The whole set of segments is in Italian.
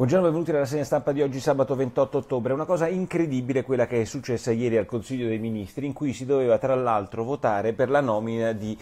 Buongiorno, benvenuti alla segna stampa di oggi sabato 28 ottobre. Una cosa incredibile quella che è successa ieri al Consiglio dei Ministri in cui si doveva tra l'altro votare per la nomina di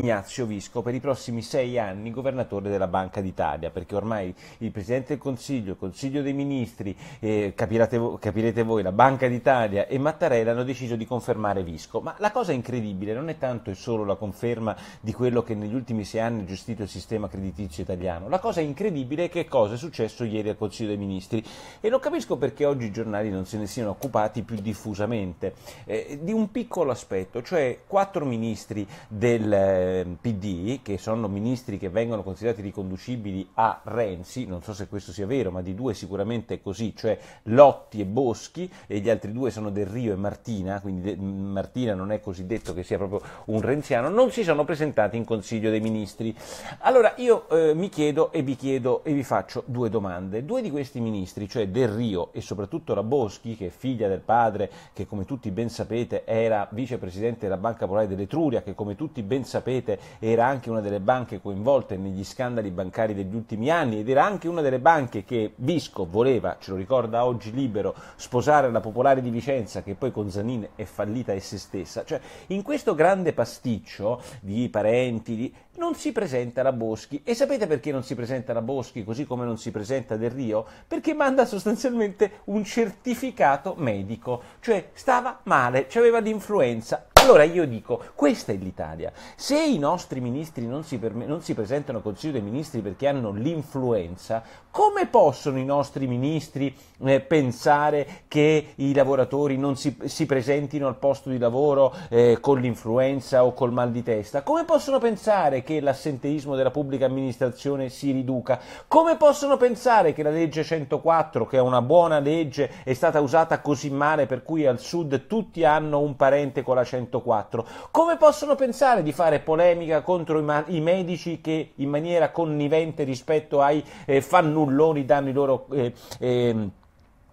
Ignazio Visco per i prossimi sei anni governatore della Banca d'Italia, perché ormai il Presidente del Consiglio, il Consiglio dei Ministri, eh, vo capirete voi, la Banca d'Italia e Mattarella hanno deciso di confermare Visco. Ma la cosa incredibile non è tanto e solo la conferma di quello che negli ultimi sei anni ha gestito il sistema creditizio italiano, la cosa incredibile è che cosa è successo ieri al Consiglio dei Ministri e non capisco perché oggi i giornali non se ne siano occupati più diffusamente eh, di un piccolo aspetto, cioè quattro ministri del Ehm, PD, che sono ministri che vengono considerati riconducibili a Renzi, non so se questo sia vero, ma di due sicuramente è così, cioè Lotti e Boschi, e gli altri due sono Del Rio e Martina, quindi De- Martina non è così detto che sia proprio un renziano, non si sono presentati in Consiglio dei Ministri. Allora io eh, mi chiedo e vi chiedo e vi faccio due domande. Due di questi ministri, cioè Del Rio e soprattutto la Boschi, che è figlia del padre, che come tutti ben sapete era vicepresidente della Banca Popolare dell'Etruria, che come tutti ben sapete sapete era anche una delle banche coinvolte negli scandali bancari degli ultimi anni ed era anche una delle banche che Visco voleva, ce lo ricorda oggi Libero, sposare la Popolare di Vicenza che poi con Zanin è fallita e se stessa. Cioè, in questo grande pasticcio di parenti di... non si presenta la Boschi e sapete perché non si presenta la Boschi così come non si presenta Del Rio? Perché manda sostanzialmente un certificato medico, cioè stava male, aveva l'influenza allora io dico, questa è l'Italia. Se i nostri ministri non si, perme- non si presentano al Consiglio dei Ministri perché hanno l'influenza, come possono i nostri ministri eh, pensare che i lavoratori non si, si presentino al posto di lavoro eh, con l'influenza o col mal di testa? Come possono pensare che l'assenteismo della pubblica amministrazione si riduca? Come possono pensare che la legge 104, che è una buona legge, è stata usata così male per cui al sud tutti hanno un parente con la 104? 104. Come possono pensare di fare polemica contro i, ma- i medici che in maniera connivente rispetto ai eh, fannulloni danno i loro... Eh, ehm,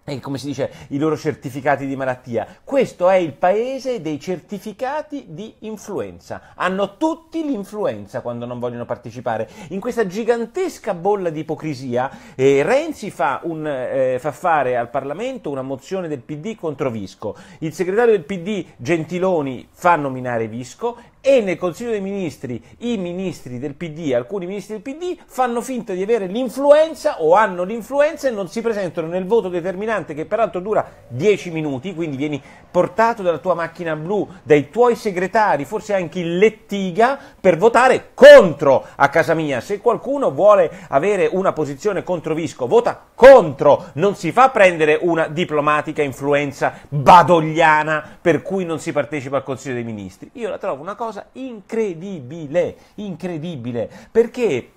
eh, come si dice, i loro certificati di malattia. Questo è il paese dei certificati di influenza. Hanno tutti l'influenza quando non vogliono partecipare. In questa gigantesca bolla di ipocrisia, eh, Renzi fa, un, eh, fa, fare al Parlamento una mozione del PD contro Visco. Il segretario del PD Gentiloni fa nominare Visco e nel Consiglio dei Ministri i ministri del PD, alcuni ministri del PD, fanno finta di avere l'influenza o hanno l'influenza e non si presentano nel voto determinante che peraltro dura 10 minuti, quindi vieni portato dalla tua macchina blu, dai tuoi segretari, forse anche in lettiga, per votare contro a casa mia. Se qualcuno vuole avere una posizione contro Visco, vota contro, non si fa prendere una diplomatica influenza badogliana per cui non si partecipa al Consiglio dei Ministri. Io la trovo una cosa cosa incredibile, incredibile, perché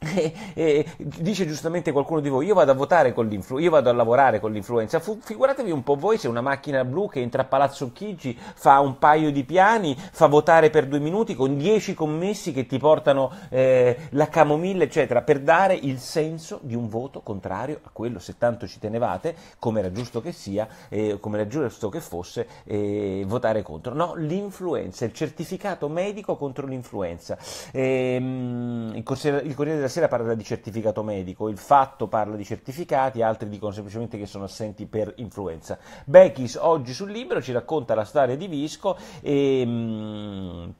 E, e, dice giustamente qualcuno di voi: Io vado a votare con l'influenza, io vado a lavorare con l'influenza. Fu- figuratevi un po' voi se una macchina blu che entra a Palazzo Chigi fa un paio di piani, fa votare per due minuti con dieci commessi che ti portano eh, la camomilla, eccetera, per dare il senso di un voto contrario a quello, se tanto ci tenevate, come era giusto che sia, eh, come era giusto che fosse, eh, votare contro. No, l'influenza, il certificato medico contro l'influenza. Ehm, il Corriere della sera parla di certificato medico, il fatto parla di certificati, altri dicono semplicemente che sono assenti per influenza. Bechis oggi sul libro ci racconta la storia di Visco e... Mh, mm,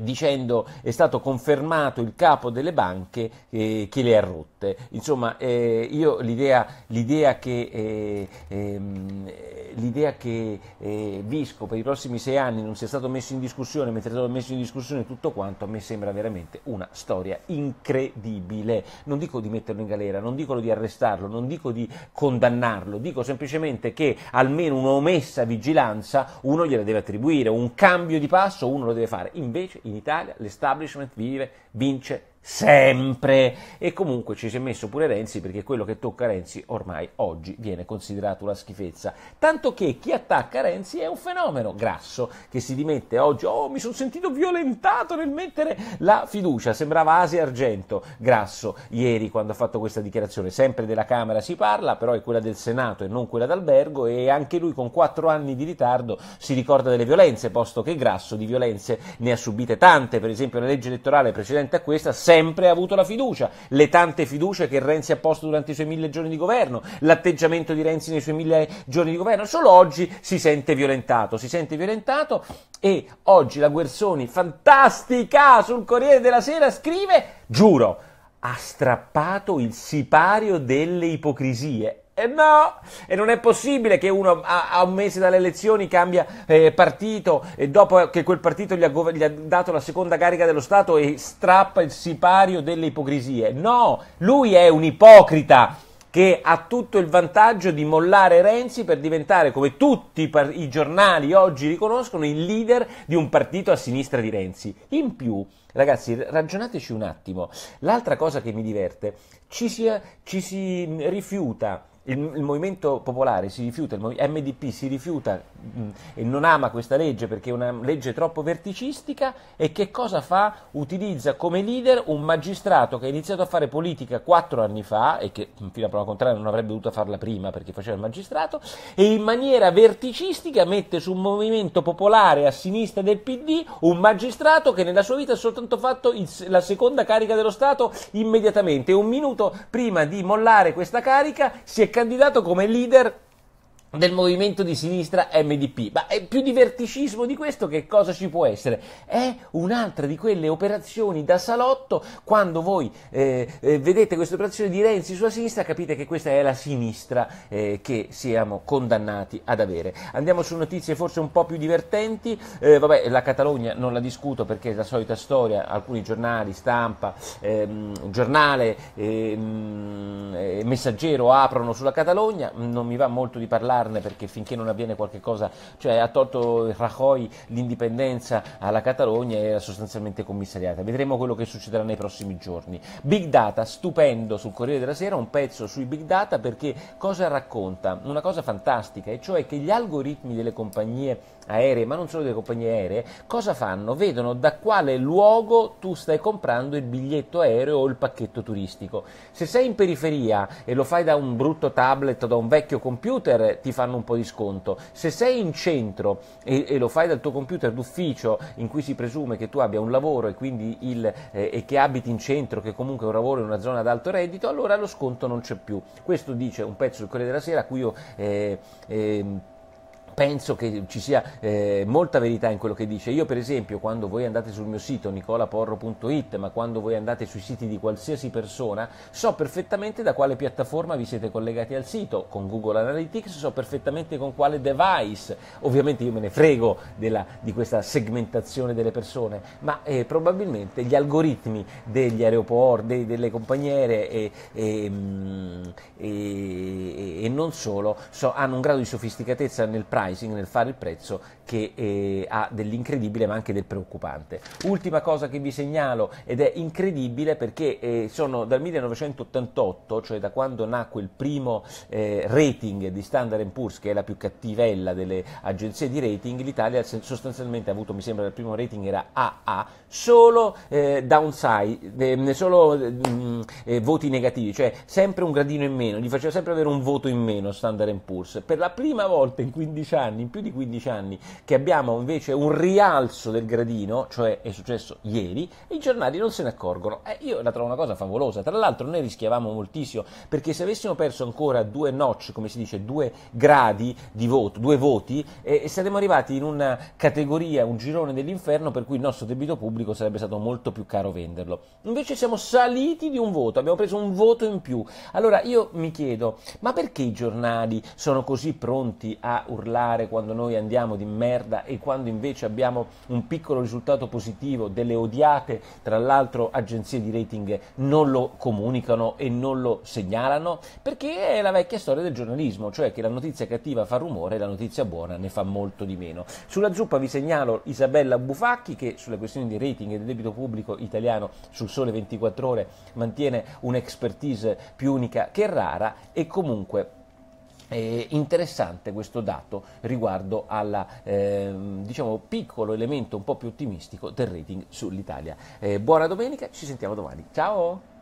dicendo è stato confermato il capo delle banche eh, che le ha rotte. Insomma, eh, io l'idea, l'idea che, eh, ehm, l'idea che eh, Visco per i prossimi sei anni non sia stato messo in discussione, mentre è stato messo in discussione tutto quanto, a me sembra veramente una storia incredibile. Non dico di metterlo in galera, non dico di arrestarlo, non dico di condannarlo, dico semplicemente che almeno un'omessa vigilanza uno gliela deve attribuire, un cambio di passo uno lo deve fare. Invece in Italia l'establishment vive, vince sempre e comunque ci si è messo pure Renzi perché quello che tocca Renzi ormai oggi viene considerato una schifezza tanto che chi attacca Renzi è un fenomeno grasso che si dimette oggi oh mi sono sentito violentato nel mettere la fiducia sembrava Asia Argento grasso ieri quando ha fatto questa dichiarazione sempre della Camera si parla però è quella del Senato e non quella d'albergo e anche lui con 4 anni di ritardo si ricorda delle violenze posto che grasso di violenze ne ha subite tante per esempio la legge elettorale precedente a questa sempre avuto la fiducia, le tante fiducia che Renzi ha posto durante i suoi mille giorni di governo, l'atteggiamento di Renzi nei suoi mille giorni di governo, solo oggi si sente violentato, si sente violentato e oggi la Guerzoni, fantastica, sul Corriere della Sera scrive, giuro, ha strappato il sipario delle ipocrisie e eh no, e non è possibile che uno a, a un mese dalle elezioni cambia eh, partito e dopo che quel partito gli ha, gov- gli ha, dato la seconda carica dello Stato e strappa il sipario delle ipocrisie. No, lui è un ipocrita che ha tutto il vantaggio di mollare Renzi per diventare, come tutti i, par- i giornali oggi riconoscono, il leader di un partito a sinistra di Renzi. In più, Ragazzi, ragionateci un attimo. L'altra cosa che mi diverte, ci si, ci si rifiuta il, il, Movimento Popolare si rifiuta, il MDP si rifiuta e non ama questa legge perché è una legge troppo verticistica e che cosa fa? Utilizza come leader un magistrato che ha iniziato a fare politica quattro anni fa e che fino a prova contraria non avrebbe dovuto farla prima perché faceva il magistrato e in maniera verticistica mette su un movimento popolare a sinistra del PD un magistrato che nella sua vita ha soltanto fatto il, la seconda carica dello Stato immediatamente e un minuto prima di mollare questa carica si è candidato come leader del movimento di sinistra MDP. Ma è più di verticismo di questo che cosa ci può essere? È un'altra di quelle operazioni da salotto, quando voi eh, eh vedete questa operazione di Renzi sulla sinistra capite che questa è la sinistra eh, che siamo condannati ad avere. Andiamo su notizie forse un po' più divertenti, eh, vabbè la Catalogna non la discuto perché è la solita storia, alcuni giornali, stampa, ehm, giornale, ehm, eh, messaggero aprono sulla Catalogna, non mi va molto di parlare parlarne perché finché non avviene qualcosa, cioè ha tolto Rajoy l'indipendenza alla Catalogna e era sostanzialmente commissariata. Vedremo quello che succederà nei prossimi giorni. Big Data, stupendo sul Corriere della Sera, un pezzo sui Big Data perché cosa racconta? Una cosa fantastica, e cioè che gli algoritmi delle compagnie aeree, ma non solo delle compagnie aeree, cosa fanno? Vedono da quale luogo tu stai comprando il biglietto aereo o il pacchetto turistico. Se sei in periferia e lo fai da un brutto tablet o da un vecchio computer, ti ti fanno un po' di sconto. Se sei in centro e, e lo fai dal tuo computer d'ufficio in cui si presume che tu abbia un lavoro e, il, eh, e che abiti in centro, che comunque è un lavoro in una zona ad alto reddito, allora lo sconto non c'è più. Questo dice un pezzo del Corriere della Sera a cui io eh, eh, penso che ci sia eh, molta verità in quello che dice. Io per esempio quando voi andate sul mio sito nicolaporro.it, ma quando voi andate sui siti di qualsiasi persona, so perfettamente da quale piattaforma vi siete collegati al sito, con Google Analytics so perfettamente con quale device. Ovviamente io me ne frego della, di questa segmentazione delle persone, ma eh, probabilmente gli algoritmi degli aeroporti, dei, delle compagniere e, e, mm, e, e non solo so, hanno un grado di sofisticatezza nel privacy pricing, nel fare il prezzo che eh, ha dell'incredibile ma anche del preoccupante. Ultima cosa che vi segnalo ed è incredibile perché eh, sono dal 1988, cioè da quando nacque il primo eh, rating di Standard Poor's, che è la più cattivella delle agenzie di rating, l'Italia sostanzialmente ha avuto, mi sembra, il primo rating era AA, solo eh, downside, ehm, solo mh, mm, eh, voti negativi, cioè sempre un gradino in meno, gli faceva sempre avere un voto in meno Standard Poor's. Per la prima volta in 15 anni anni, in più di 15 anni, che abbiamo invece un rialzo del gradino, cioè è successo ieri, i giornali non se ne accorgono. Eh, io la trovo una cosa favolosa. Tra l'altro noi rischiavamo moltissimo, perché se avessimo perso ancora due notch, come si dice, due gradi di voto, due voti, eh, saremmo arrivati in una categoria, un girone dell'inferno per cui il nostro debito pubblico sarebbe stato molto più caro venderlo. Invece siamo saliti di un voto, abbiamo preso un voto in più. Allora io mi chiedo, ma perché i giornali sono così pronti a urlare? peggiorare quando noi andiamo di merda e quando invece abbiamo un piccolo risultato positivo delle odiate, tra l'altro agenzie di rating non lo comunicano e non lo segnalano, perché è la vecchia storia del giornalismo, cioè che la notizia cattiva fa rumore e la notizia buona ne fa molto di meno. Sulla zuppa vi segnalo Isabella Bufacchi che sulle questioni di rating e del debito pubblico italiano sul Sole 24 Ore mantiene un'expertise più unica che rara e comunque eh, interessante questo dato riguardo al ehm, diciamo, piccolo elemento un po' più ottimistico del rating sull'Italia. Eh, buona domenica, ci sentiamo domani. Ciao!